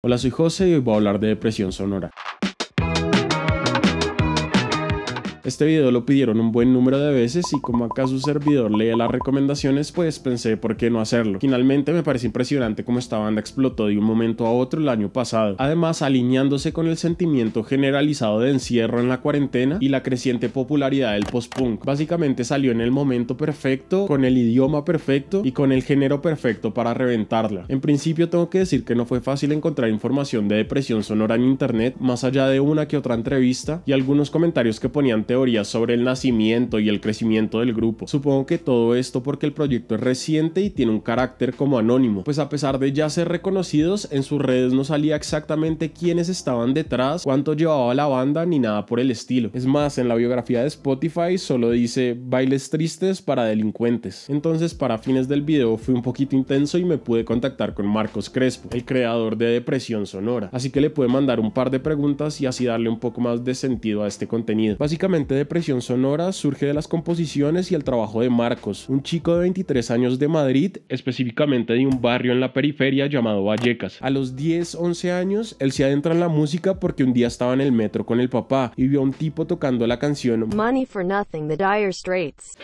Hola, soy José y hoy voy a hablar de depresión sonora. Este video lo pidieron un buen número de veces y como acá su servidor lee las recomendaciones, pues pensé por qué no hacerlo. Finalmente me parece impresionante cómo esta banda explotó de un momento a otro el año pasado, además alineándose con el sentimiento generalizado de encierro en la cuarentena y la creciente popularidad del post-punk. Básicamente salió en el momento perfecto, con el idioma perfecto y con el género perfecto para reventarla. En principio tengo que decir que no fue fácil encontrar información de depresión sonora en internet, más allá de una que otra entrevista y algunos comentarios que ponían teoría sobre el nacimiento y el crecimiento del grupo. Supongo que todo esto porque el proyecto es reciente y tiene un carácter como anónimo, pues a pesar de ya ser reconocidos, en sus redes no salía exactamente quiénes estaban detrás, cuánto llevaba la banda ni nada por el estilo. Es más, en la biografía de Spotify solo dice bailes tristes para delincuentes. Entonces, para fines del video fue un poquito intenso y me pude contactar con Marcos Crespo, el creador de Depresión Sonora, así que le pude mandar un par de preguntas y así darle un poco más de sentido a este contenido. Básicamente de presión sonora surge de las composiciones y el trabajo de Marcos, un chico de 23 años de Madrid, específicamente de un barrio en la periferia llamado Vallecas. A los 10, 11 años, él se adentra en la música porque un día estaba en el metro con el papá y vio a un tipo tocando la canción Money for Nothing, The Dire Straits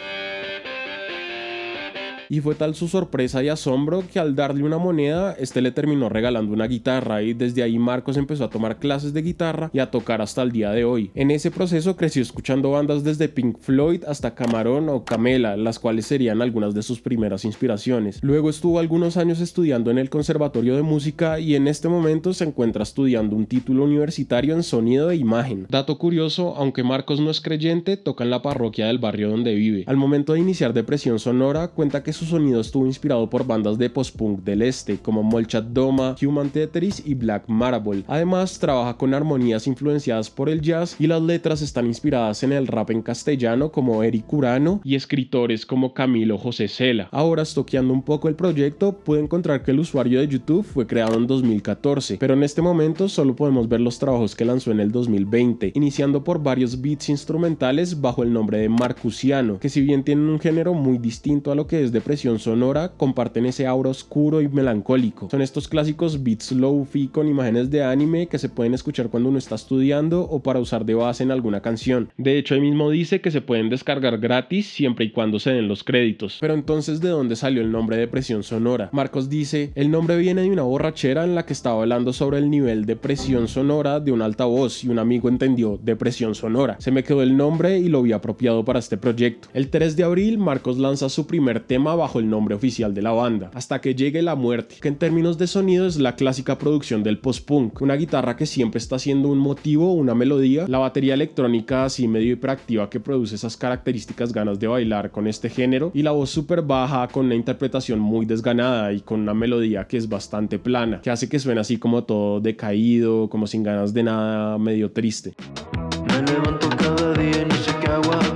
y fue tal su sorpresa y asombro que al darle una moneda, este le terminó regalando una guitarra y desde ahí Marcos empezó a tomar clases de guitarra y a tocar hasta el día de hoy. En ese proceso creció escuchando bandas desde Pink Floyd hasta Camarón o Camela, las cuales serían algunas de sus primeras inspiraciones. Luego estuvo algunos años estudiando en el Conservatorio de Música y en este momento se encuentra estudiando un título universitario en sonido e imagen. Dato curioso, aunque Marcos no es creyente, toca en la parroquia del barrio donde vive. Al momento de iniciar Depresión Sonora, cuenta que su sonido estuvo inspirado por bandas de post-punk del este como Molchat Doma, Human Tetris y Black Marble. Además, trabaja con armonías influenciadas por el jazz y las letras están inspiradas en el rap en castellano como Eric Urano y escritores como Camilo José Cela. Ahora, estoqueando un poco el proyecto, pude encontrar que el usuario de YouTube fue creado en 2014, pero en este momento solo podemos ver los trabajos que lanzó en el 2020, iniciando por varios beats instrumentales bajo el nombre de Marcusiano, que si bien tienen un género muy distinto a lo que es de presión sonora comparten ese aura oscuro y melancólico. Son estos clásicos beats low-fi con imágenes de anime que se pueden escuchar cuando uno está estudiando o para usar de base en alguna canción. De hecho, él mismo dice que se pueden descargar gratis siempre y cuando se den los créditos. Pero entonces, ¿de dónde salió el nombre de presión Sonora? Marcos dice, el nombre viene de una borrachera en la que estaba hablando sobre el nivel de presión sonora de un altavoz y un amigo entendió depresión sonora. Se me quedó el nombre y lo vi apropiado para este proyecto. El 3 de abril, Marcos lanza su primer tema bajo el nombre oficial de la banda, hasta que llegue la muerte, que en términos de sonido es la clásica producción del post-punk, una guitarra que siempre está siendo un motivo, una melodía, la batería electrónica así medio hiperactiva que produce esas características ganas de bailar con este género y la voz súper baja con una interpretación muy desganada y con una melodía que es bastante plana, que hace que suene así como todo decaído, como sin ganas de nada, medio triste. día no sé qué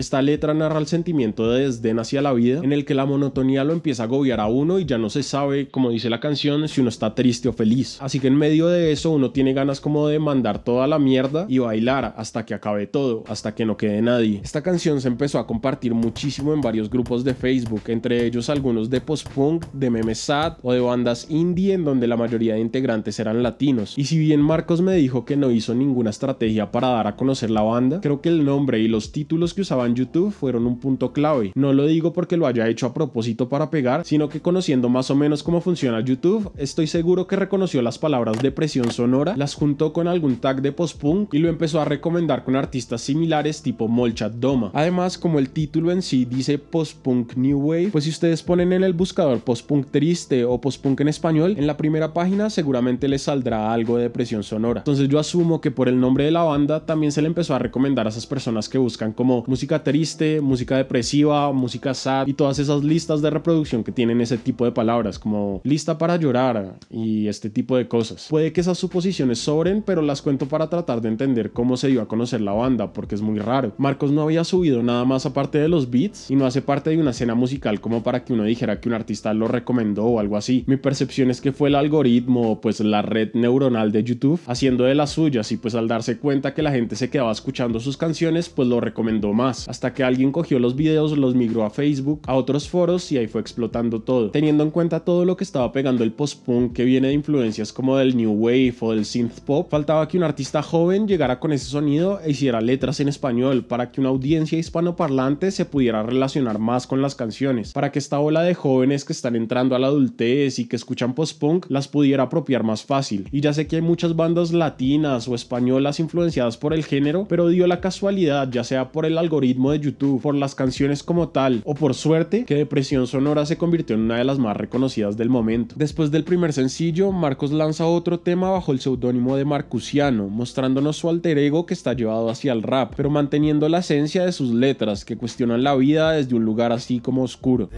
Esta letra narra el sentimiento de desdén hacia la vida, en el que la monotonía lo empieza a agobiar a uno y ya no se sabe, como dice la canción, si uno está triste o feliz. Así que en medio de eso uno tiene ganas como de mandar toda la mierda y bailar hasta que acabe todo, hasta que no quede nadie. Esta canción se empezó a compartir muchísimo en varios grupos de Facebook, entre ellos algunos de post-punk, de memesat o de bandas indie en donde la mayoría de integrantes eran latinos. Y si bien Marcos me dijo que no hizo ninguna estrategia para dar a conocer la banda, creo que el nombre y los títulos que usaban YouTube fueron un punto clave. No lo digo porque lo haya hecho a propósito para pegar, sino que conociendo más o menos cómo funciona YouTube, estoy seguro que reconoció las palabras depresión sonora, las juntó con algún tag de post-punk y lo empezó a recomendar con artistas similares tipo Molchat Doma. Además, como el título en sí dice post-punk new wave, pues si ustedes ponen en el buscador post-punk triste o post-punk en español, en la primera página seguramente les saldrá algo de depresión sonora. Entonces yo asumo que por el nombre de la banda también se le empezó a recomendar a esas personas que buscan como música triste, música depresiva, música sad y todas esas listas de reproducción que tienen ese tipo de palabras, como lista para llorar y este tipo de cosas. Puede que esas suposiciones sobren, pero las cuento para tratar de entender cómo se dio a conocer la banda, porque es muy raro. Marcos no había subido nada más aparte de los beats y no hace parte de una escena musical como para que uno dijera que un artista lo recomendó o algo así. Mi percepción es que fue el algoritmo, pues la red neuronal de YouTube, haciendo de las suyas y pues al darse cuenta que la gente se quedaba escuchando sus canciones, pues lo recomendó más hasta que alguien cogió los videos, los migró a Facebook, a otros foros y ahí fue explotando todo, teniendo en cuenta todo lo que estaba pegando el post-punk que viene de influencias como del New Wave o del synth pop, faltaba que un artista joven llegara con ese sonido e hiciera letras en español para que una audiencia hispanoparlante se pudiera relacionar más con las canciones, para que esta ola de jóvenes que están entrando a la adultez y que escuchan post-punk las pudiera apropiar más fácil. Y ya sé que hay muchas bandas latinas o españolas influenciadas por el género, pero dio la casualidad, ya sea por el algoritmo ritmo de YouTube, por las canciones como tal, o por suerte que Depresión Sonora se convirtió en una de las más reconocidas del momento. Después del primer sencillo, Marcos lanza otro tema bajo el seudónimo de Marcusiano, mostrándonos su alter ego que está llevado hacia el rap, pero manteniendo la esencia de sus letras, que cuestionan la vida desde un lugar así como oscuro.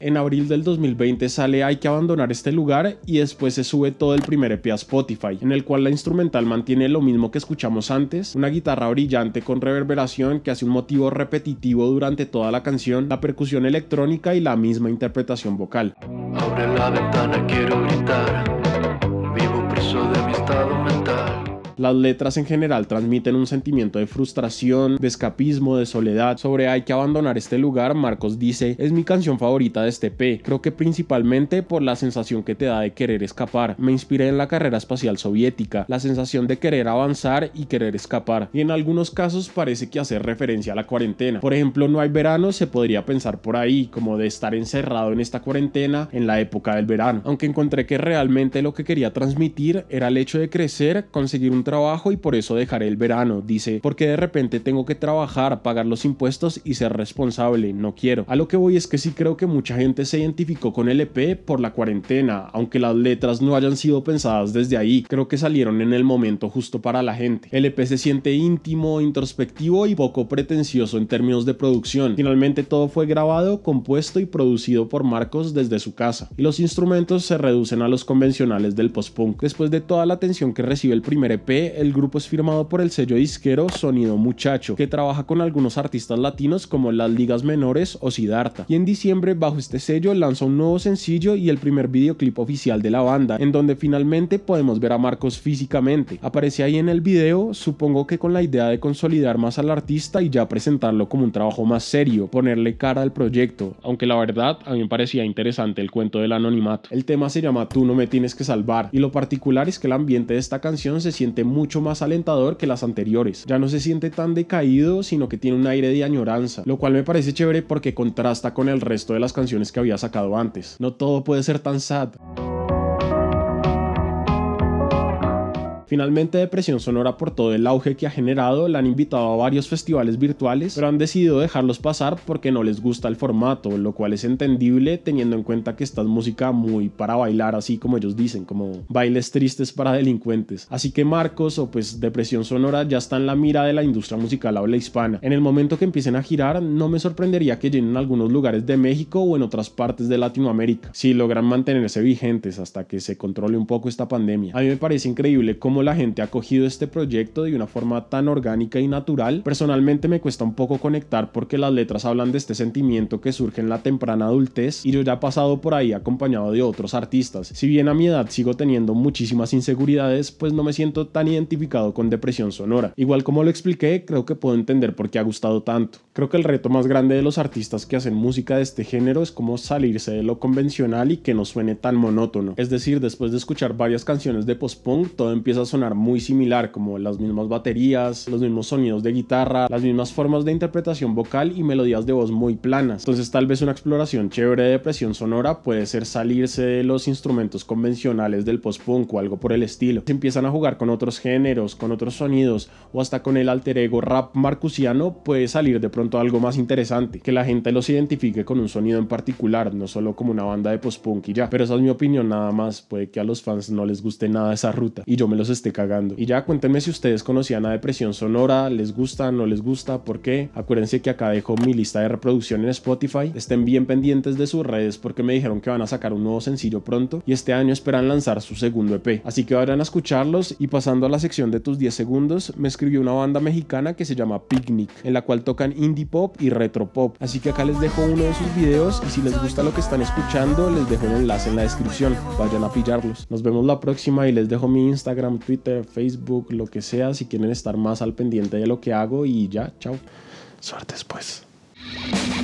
En abril del 2020 sale Hay que abandonar este lugar y después se sube todo el primer EP a Spotify, en el cual la instrumental mantiene lo mismo que escuchamos antes, una guitarra brillante con reverberación que hace un motivo repetitivo durante toda la canción, la percusión electrónica y la misma interpretación vocal. Abre la ventana, quiero gritar. Las letras en general transmiten un sentimiento de frustración, de escapismo, de soledad. Sobre Hay que abandonar este lugar, Marcos dice, es mi canción favorita de este P, creo que principalmente por la sensación que te da de querer escapar. Me inspiré en la carrera espacial soviética, la sensación de querer avanzar y querer escapar. Y en algunos casos parece que hace referencia a la cuarentena. Por ejemplo, no hay verano, se podría pensar por ahí, como de estar encerrado en esta cuarentena en la época del verano. Aunque encontré que realmente lo que quería transmitir era el hecho de crecer, conseguir un trabajo y por eso dejaré el verano. Dice, porque de repente tengo que trabajar, pagar los impuestos y ser responsable, no quiero. A lo que voy es que sí creo que mucha gente se identificó con el EP por la cuarentena, aunque las letras no hayan sido pensadas desde ahí, creo que salieron en el momento justo para la gente. El EP se siente íntimo, introspectivo y poco pretencioso en términos de producción. Finalmente todo fue grabado, compuesto y producido por Marcos desde su casa, y los instrumentos se reducen a los convencionales del post-punk. Después de toda la atención que recibe el primer EP, el grupo es firmado por el sello disquero Sonido Muchacho, que trabaja con algunos artistas latinos como Las Ligas Menores o Sidarta. Y en diciembre, bajo este sello, lanza un nuevo sencillo y el primer videoclip oficial de la banda, en donde finalmente podemos ver a Marcos físicamente. Aparece ahí en el video, supongo que con la idea de consolidar más al artista y ya presentarlo como un trabajo más serio, ponerle cara al proyecto, aunque la verdad a mí me parecía interesante el cuento del anonimato. El tema se llama Tú no me tienes que salvar, y lo particular es que el ambiente de esta canción se siente mucho más alentador que las anteriores. Ya no se siente tan decaído, sino que tiene un aire de añoranza, lo cual me parece chévere porque contrasta con el resto de las canciones que había sacado antes. No todo puede ser tan sad. Finalmente, Depresión Sonora por todo el auge que ha generado, la han invitado a varios festivales virtuales, pero han decidido dejarlos pasar porque no les gusta el formato, lo cual es entendible teniendo en cuenta que esta es música muy para bailar, así como ellos dicen, como bailes tristes para delincuentes. Así que Marcos o pues Depresión Sonora ya está en la mira de la industria musical habla hispana. En el momento que empiecen a girar, no me sorprendería que llenen algunos lugares de México o en otras partes de Latinoamérica, si logran mantenerse vigentes hasta que se controle un poco esta pandemia. A mí me parece increíble cómo la gente ha cogido este proyecto de una forma tan orgánica y natural. Personalmente me cuesta un poco conectar porque las letras hablan de este sentimiento que surge en la temprana adultez y yo ya he pasado por ahí acompañado de otros artistas. Si bien a mi edad sigo teniendo muchísimas inseguridades, pues no me siento tan identificado con depresión sonora. Igual como lo expliqué, creo que puedo entender por qué ha gustado tanto. Creo que el reto más grande de los artistas que hacen música de este género es como salirse de lo convencional y que no suene tan monótono. Es decir, después de escuchar varias canciones de post-punk, todo empieza a sonar muy similar, como las mismas baterías, los mismos sonidos de guitarra, las mismas formas de interpretación vocal y melodías de voz muy planas. Entonces tal vez una exploración chévere de presión sonora puede ser salirse de los instrumentos convencionales del post-punk o algo por el estilo. Se empiezan a jugar con otros géneros, con otros sonidos o hasta con el alter ego rap marcusiano puede salir de pronto algo más interesante, que la gente los identifique con un sonido en particular, no solo como una banda de post-punk y ya. Pero esa es mi opinión nada más, puede que a los fans no les guste nada esa ruta y yo me los esté cagando. Y ya cuéntenme si ustedes conocían a Depresión Sonora, les gusta, no les gusta, por qué. Acuérdense que acá dejo mi lista de reproducción en Spotify. Estén bien pendientes de sus redes porque me dijeron que van a sacar un nuevo sencillo pronto y este año esperan lanzar su segundo EP. Así que vayan a escucharlos y pasando a la sección de tus 10 segundos, me escribió una banda mexicana que se llama Picnic, en la cual tocan indie pop y retro pop. Así que acá les dejo uno de sus videos y si les gusta lo que están escuchando, les dejo un enlace en la descripción. Vayan a pillarlos. Nos vemos la próxima y les dejo mi Instagram Twitter, Facebook, lo que sea, si quieren estar más al pendiente de lo que hago y ya, chao. Suerte después. Pues.